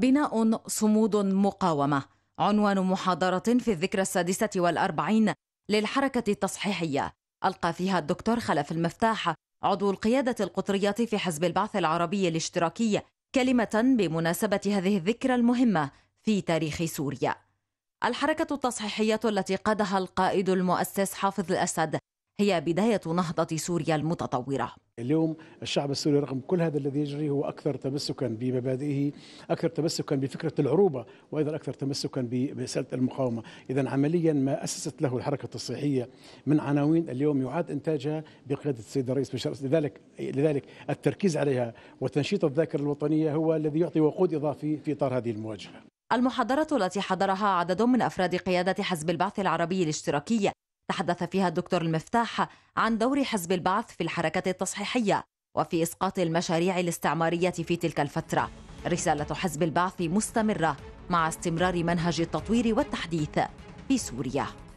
بناء صمود مقاومة عنوان محاضرة في الذكرى السادسة والأربعين للحركة التصحيحية ألقى فيها الدكتور خلف المفتاح عضو القيادة القطرية في حزب البعث العربي الاشتراكي كلمة بمناسبة هذه الذكرى المهمة في تاريخ سوريا الحركة التصحيحية التي قادها القائد المؤسس حافظ الأسد هي بداية نهضة سوريا المتطورة اليوم الشعب السوري رغم كل هذا الذي يجري هو أكثر تمسكا بمبادئه أكثر تمسكا بفكرة العروبة وأيضا أكثر تمسكا برسالة المقاومة إذا عمليا ما أسست له الحركة التصحيحية من عناوين اليوم يعاد إنتاجها بقيادة السيد الرئيس بشار لذلك لذلك التركيز عليها وتنشيط الذاكرة الوطنية هو الذي يعطي وقود إضافي في إطار هذه المواجهة المحاضرة التي حضرها عدد من أفراد قيادة حزب البعث العربي الاشتراكي تحدث فيها الدكتور المفتاح عن دور حزب البعث في الحركة التصحيحية وفي إسقاط المشاريع الاستعمارية في تلك الفترة رسالة حزب البعث مستمرة مع استمرار منهج التطوير والتحديث في سوريا